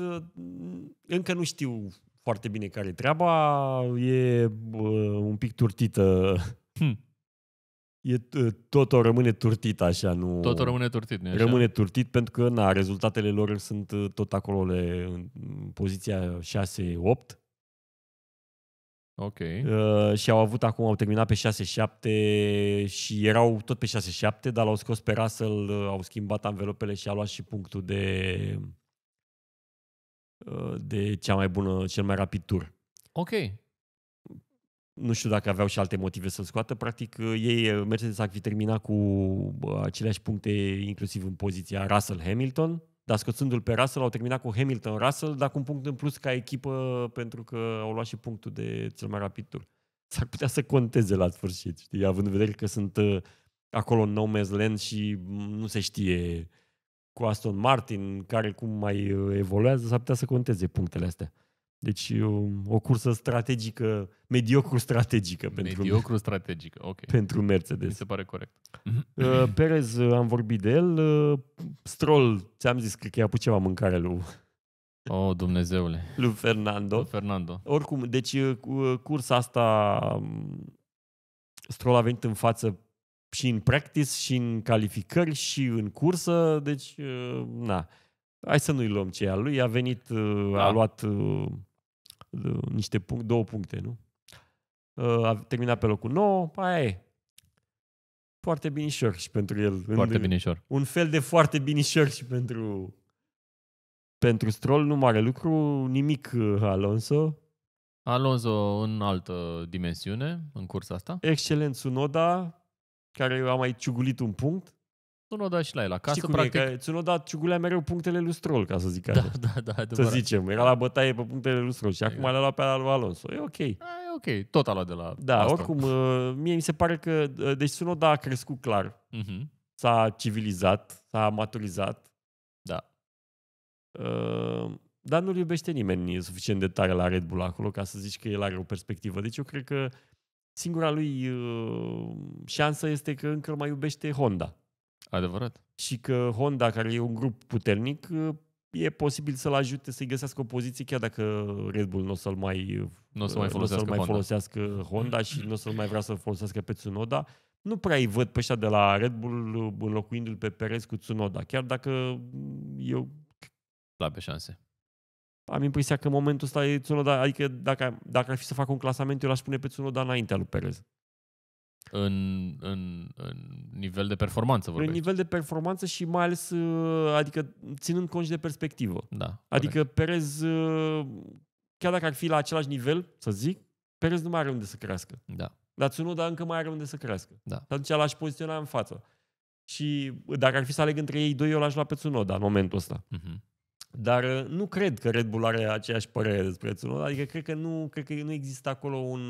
încă nu știu foarte bine care e treaba, e uh, un pic turtită hmm. E, tot o rămâne turtit așa, nu... Tot o rămâne turtit, nu așa? Rămâne turtit pentru că, na, rezultatele lor sunt uh, tot acolo le, în poziția 6-8. Ok. Uh, și au avut acum, au terminat pe 6-7 și erau tot pe 6-7, dar l-au scos pe Russell, uh, au schimbat anvelopele și a luat și punctul de uh, de cea mai bună, cel mai rapid tur. Ok nu știu dacă aveau și alte motive să-l scoată. Practic, uh, ei, uh, Mercedes ar fi terminat cu uh, aceleași puncte, inclusiv în poziția Russell-Hamilton, dar scoțându-l pe Russell, au terminat cu Hamilton-Russell, dar cu un punct în plus ca echipă, pentru că au luat și punctul de cel mai rapid tur. S-ar putea să conteze la sfârșit, știi? având în vedere că sunt acolo în No Man's Land și nu se știe cu Aston Martin, care cum mai evoluează, s-ar putea să conteze punctele astea. Deci um, o cursă strategică, mediocru strategică. Pentru mediocru strategică, ok. Pentru Mercedes. Mi se pare corect. Uh, Perez, uh, am vorbit de el. Uh, Stroll, ți-am zis, cred că i-a pus ceva mâncare lui... Oh, Dumnezeule. Lui Fernando. Lui Fernando. Oricum, deci uh, uh, cursa asta, um, Stroll a venit în față și în practice, și în calificări, și în cursă, deci, na. Hai să nu-i luăm ce al lui. A venit, da. a luat niște punct, două puncte, nu? Uh, a terminat pe locul 9, aia e. Foarte binișor și pentru el. Foarte în, binișor. Un fel de foarte binișor și pentru pentru Stroll nu mare lucru, nimic uh, Alonso. Alonso în altă dimensiune în cursa asta. Excelent Sunoda, care a mai ciugulit un punct. Tsunoda și la el acasă, Știi cum practic... e, că Tsunoda ciugulea mereu punctele lui Stroll, ca să zic da, așa. Da, da, adevărat. Să zicem, era la bătaie pe punctele lui Stroll și e, acum le-a luat pe la lui Alonso. E ok. A, e ok, tot a luat de la Da, asta. oricum, uh, mie mi se pare că... Uh, deci Tsunoda a crescut clar. Uh-huh. S-a civilizat, s-a maturizat. Da. Uh, dar nu-l iubește nimeni suficient de tare la Red Bull acolo ca să zici că el are o perspectivă. Deci eu cred că singura lui uh, șansă este că încă mai iubește Honda. Adevărat. Și că Honda, care e un grup puternic, e posibil să-l ajute să-i găsească o poziție, chiar dacă Red Bull nu o să-l mai, n-o să uh, mai, folosească, n-o să mai folosească Honda și nu o să-l mai vrea să-l folosească pe Tsunoda. Nu prea îi văd pe ăștia de la Red Bull uh, înlocuindu-l pe Perez cu Tsunoda, chiar dacă mm, eu... pe șanse. Am impresia că în momentul ăsta e Tsunoda, adică dacă, dacă ar fi să fac un clasament, eu l-aș pune pe Tsunoda înaintea lui Perez în, în, în nivel de performanță vorbești. În nivel de performanță și mai ales, uh, adică ținând cont de perspectivă. Da, adică corect. Perez, uh, chiar dacă ar fi la același nivel, să zic, Perez nu mai are unde să crească. Da. Dar Tsunoda încă mai are unde să crească. Da. Și atunci l-aș poziționa în față. Și dacă ar fi să aleg între ei doi, eu l-aș lua pe Tsunoda în momentul ăsta. Uh-huh. Dar uh, nu cred că Red Bull are aceeași părere despre Tsunoda. Adică cred că nu, cred că nu există acolo un...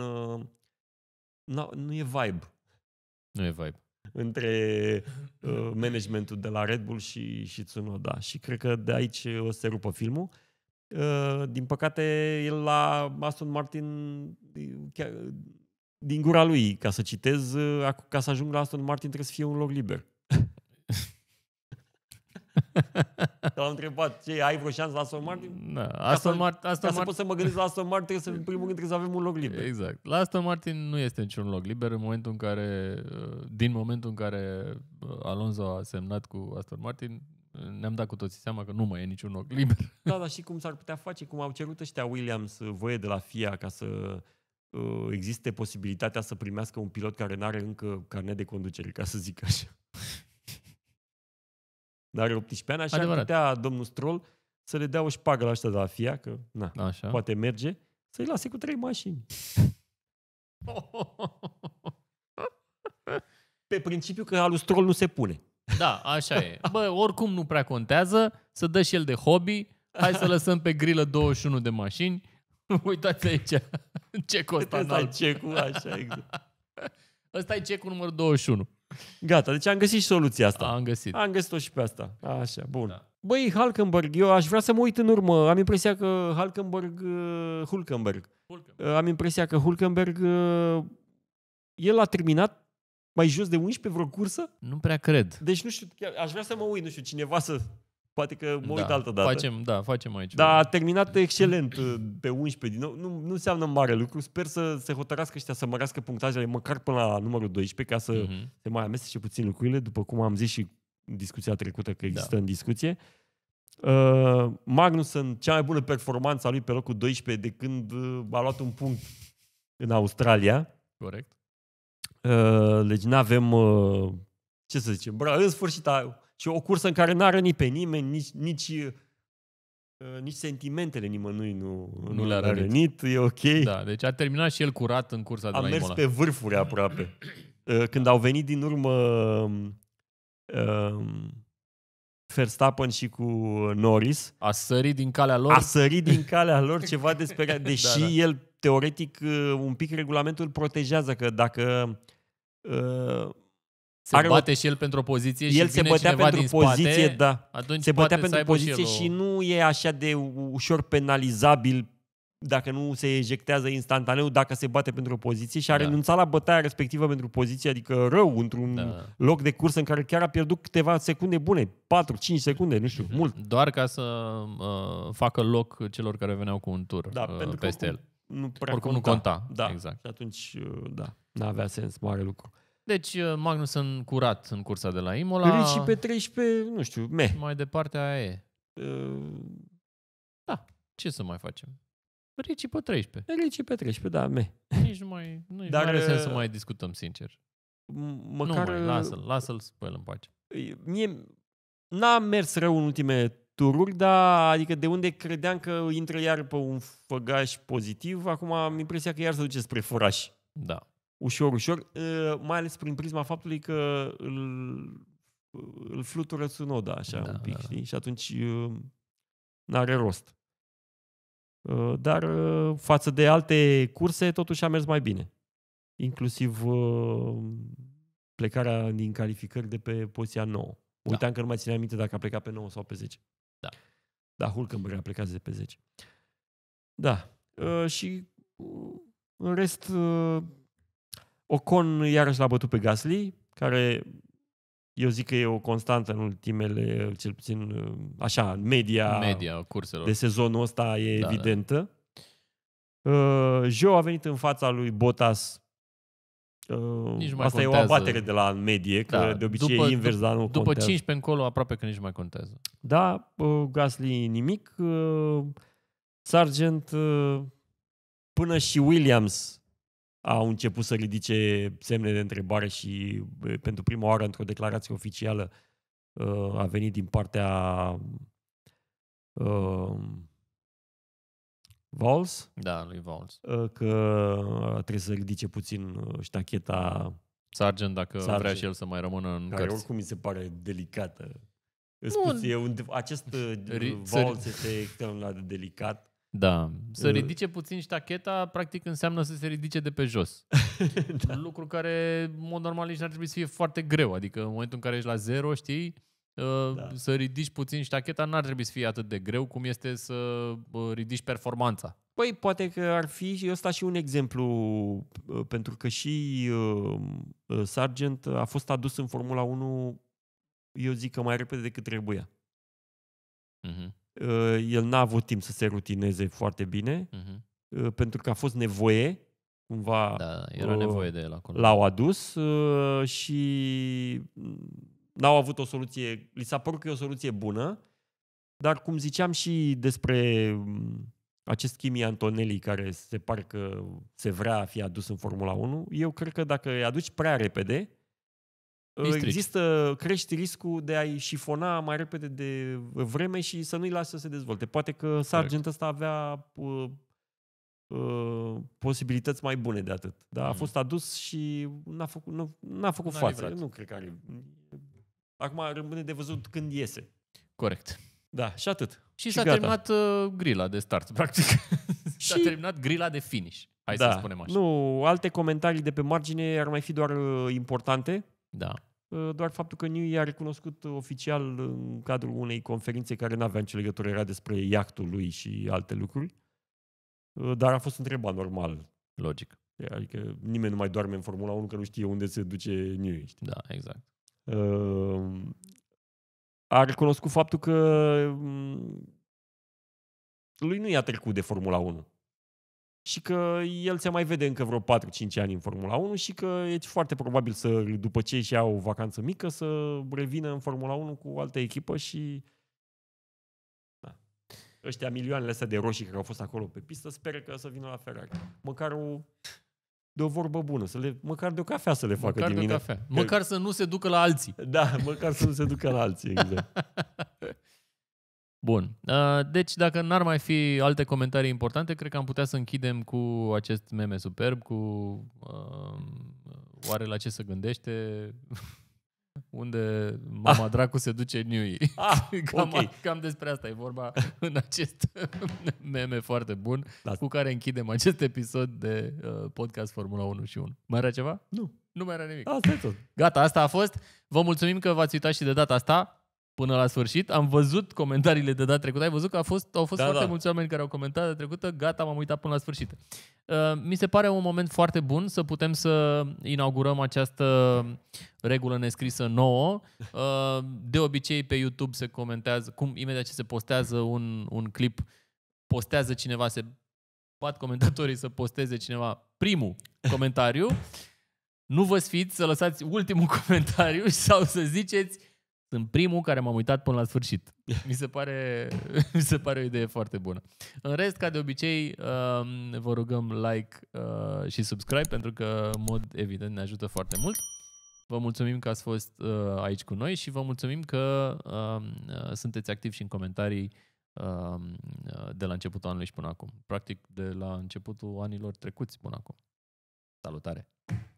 Nu, nu e vibe. Nu e vibe. Între uh, managementul de la Red Bull și, și Tsunoda. Și cred că de aici o să se rupă filmul. Uh, din păcate, el la Aston Martin, chiar, din gura lui, ca să citez, uh, ca să ajung la Aston Martin trebuie să fie un loc liber. l-am întrebat, ce, ai vreo șansă la Aston Martin? Da, Aston Martin... Aston ca să pot să mă gândesc la Aston Martin, trebuie să, în primul rând trebuie să avem un loc liber. Exact. La Aston Martin nu este niciun loc liber în momentul în care, uh, din momentul în care uh, Alonso a semnat cu Aston Martin, ne-am dat cu toții seama că nu mai e niciun loc liber. Da, dar și cum s-ar putea face, cum au cerut ăștia Williams uh, voie de la FIA ca să uh, existe posibilitatea să primească un pilot care nu are încă carnet de conducere, ca să zic așa. Dar 18 ani, așa Adevărat. putea domnul Stroll să le dea o șpagă la ăștia de la FIA, că na, așa. poate merge, să-i lase cu trei mașini. Pe principiu că al Stroll nu se pune. Da, așa e. Bă, oricum nu prea contează, să dă și el de hobby, hai să lăsăm pe grilă 21 de mașini, uitați aici ce costă Ăsta e cecul, așa, exact. Ăsta e cecul numărul 21. Gata, deci am găsit și soluția asta. Am găsit. Am găsit-o și pe asta. Așa, bun. Da. Băi, Hulkenberg, eu aș vrea să mă uit în urmă. Am impresia că Hulkenberg... Uh, Hulkenberg. Hulkenberg. Uh, am impresia că Hulkenberg... Uh, el a terminat mai jos de 11 vreo cursă? Nu prea cred. Deci nu știu, chiar, aș vrea să mă uit, nu știu, cineva să Poate că mă uit da, altă dată. Facem, da, facem aici. Dar a terminat excelent pe uh, 11 din nou. Nu, nu înseamnă mare lucru. Sper să se hotărască ăștia să mărească punctajele măcar până la numărul 12 ca să uh-huh. se mai amestece puțin lucrurile, după cum am zis și în discuția trecută că da. există da. în discuție. Uh, Magnussen, cea mai bună performanță a lui pe locul 12 de când uh, a luat un punct în Australia. Corect. Uh, deci nu avem, uh, ce să zicem, bra- în sfârșit a și o cursă în care n-a rănit pe nimeni, nici, nici, uh, uh, nici sentimentele nimănui nu, nu, nu le-a rănit. rănit. E ok. Da, deci a terminat și el curat în cursa de a la mers Imola. pe vârfuri aproape. Uh, când au venit din urmă um, Verstappen și cu Norris. A sărit din calea lor. A sărit din calea lor ceva despre... Deși da, da. el, teoretic, un pic regulamentul protejează că dacă uh, se are bate o... și el pentru o poziție el și se bătea pentru din poziție, spate, da. Atunci se bătea pentru poziție și, și nu e așa de ușor penalizabil dacă nu se ejectează instantaneu, dacă se bate pentru o poziție și a da. renunțat la bătaia respectivă pentru poziție, adică rău, într-un da. loc de curs în care chiar a pierdut câteva secunde bune, 4-5 secunde, nu știu, mhm. mult. Doar ca să uh, facă loc celor care veneau cu un tur da, uh, pentru peste oricum, el. Nu prea oricum conta. nu conta. Da. Exact. Și atunci, uh, da, n-avea sens mare lucru. Deci uh, Magnussen curat în cursa de la Imola. Ricci pe 13, nu știu, me. mai departe aia e. Uh... Da, ce să mai facem? Ricci pe 13. Ricci pe 13, da, me. Nici nu mai, nu Dar, mai are sens să uh, mai discutăm, sincer. Măcar... Nu mai, uh, lasă-l, lasă-l pe el în pace. Mie n-a mers rău în ultime tururi, dar adică de unde credeam că intră iar pe un făgaș pozitiv, acum am impresia că iar se duce spre furaș. Da ușor, ușor, mai ales prin prisma faptului că îl, îl flutură Sunoda așa da, un pic, da, da. știi? Și atunci n-are rost. Dar față de alte curse, totuși a mers mai bine. Inclusiv plecarea din calificări de pe poziția 9. Mă da. uitam că nu mai țineam minte dacă a plecat pe 9 sau pe 10. Da. Da, Hulkenberg a plecat de pe 10. Da. Și în rest, Ocon iarăși l-a bătut pe Gasly, care eu zic că e o constantă în ultimele, cel puțin așa, media, media curselor. de sezonul ăsta e da, da. evidentă. Da. Uh, Joe a venit în fața lui Bottas Uh, nici asta contează. e o abatere de la medie, că da. de obicei după, invers, dar nu După contează. 15 încolo, aproape că nici mai contează. Da, uh, Gasly nimic. Uh, Sargent, uh, până și Williams au început să ridice semne de întrebare și pentru prima oară într-o declarație oficială uh, a venit din partea uh, Da, lui Valls. Uh, că trebuie să ridice puțin uh, ștacheta Sargent, dacă Sargent, vrea și el să mai rămână în care cărți. oricum mi se pare delicată. nu. Spus, e un, acest Valls este extrem de delicat da. Să uh. ridice puțin ștacheta, practic, înseamnă să se ridice de pe jos. da. Lucru care, în mod normal, nici n-ar trebui să fie foarte greu. Adică, în momentul în care ești la zero, știi, uh, da. să ridici puțin ștacheta n-ar trebui să fie atât de greu cum este să ridici performanța. Păi, poate că ar fi și ăsta și un exemplu, uh, pentru că și Sargent a fost adus în Formula 1, eu zic că mai repede decât trebuia. Uh-huh. Uh, el n-a avut timp să se rutineze foarte bine, uh-huh. pentru că a fost nevoie, cumva... Da, era uh, nevoie de el acolo. L-au adus uh, și n-au avut o soluție, li s-a părut că e o soluție bună, dar cum ziceam și despre mm, acest Kimi Antonelli care se pare că se vrea a fi adus în Formula 1, eu cred că dacă îi aduci prea repede, District. Există, crește riscul de a-i șifona mai repede de vreme și să nu-i lasi să se dezvolte. Poate că Sargent ăsta avea uh, uh, posibilități mai bune de atât. Dar mm. a mhm. fost adus și n-a făcut, nu, n-a făcut n-a față. Livrat. Nu cred că are... Acum rămâne de văzut când iese. Corect. Da, și atât. Și, și s-a gata. terminat uh, grila de start, practic. s-a și... terminat grila de finish. Hai da. să spunem așa. Nu, alte comentarii de pe margine ar mai fi doar uh, importante. Da. Ă, doar faptul că New i-a recunoscut oficial în cadrul unei conferințe care nu avea nicio legătură, era despre iactul lui și alte lucruri. Ă, dar a fost întrebat normal. Logic. Adică nimeni nu mai doarme în Formula 1 că nu știe unde se duce New. Da, exact. Ă, a recunoscut faptul că mm, lui nu i-a trecut de Formula 1 și că el se mai vede încă vreo 4-5 ani în Formula 1 și că e foarte probabil să, după ce și au o vacanță mică, să revină în Formula 1 cu altă echipă și da. ăștia milioanele astea de roșii care au fost acolo pe pistă sper că să vină la Ferrari. Măcar o, de o vorbă bună, să le, măcar de o cafea să le facă măcar din mine. Cafea. Măcar că... să nu se ducă la alții. Da, măcar să nu se ducă la alții, exact. Bun. Uh, deci, dacă n-ar mai fi alte comentarii importante, cred că am putea să închidem cu acest meme superb, cu uh, oare la ce se gândește, unde mama ah. dracu se duce Newey. Ah, cam, okay. cam despre asta e vorba în acest meme foarte bun, da. cu care închidem acest episod de uh, podcast Formula 1 și 1. Mai era ceva? Nu. Nu mai era nimic. Asta e tot. Gata, asta a fost. Vă mulțumim că v-ați uitat și de data asta până la sfârșit. Am văzut comentariile de data trecută. Ai văzut că a fost, au fost da, foarte da. mulți oameni care au comentat de trecută. Gata, m-am uitat până la sfârșit. Uh, mi se pare un moment foarte bun să putem să inaugurăm această regulă nescrisă nouă. Uh, de obicei pe YouTube se comentează, cum imediat ce se postează un, un clip, postează cineva, se bat comentatorii să posteze cineva primul comentariu. Nu vă sfiți să lăsați ultimul comentariu sau să ziceți sunt primul care m-am uitat până la sfârșit. Mi se pare, mi se pare o idee foarte bună. În rest, ca de obicei, um, vă rugăm like uh, și subscribe pentru că, în mod evident, ne ajută foarte mult. Vă mulțumim că ați fost uh, aici cu noi și vă mulțumim că um, uh, sunteți activi și în comentarii um, de la începutul anului și până acum. Practic, de la începutul anilor trecuți până acum. Salutare!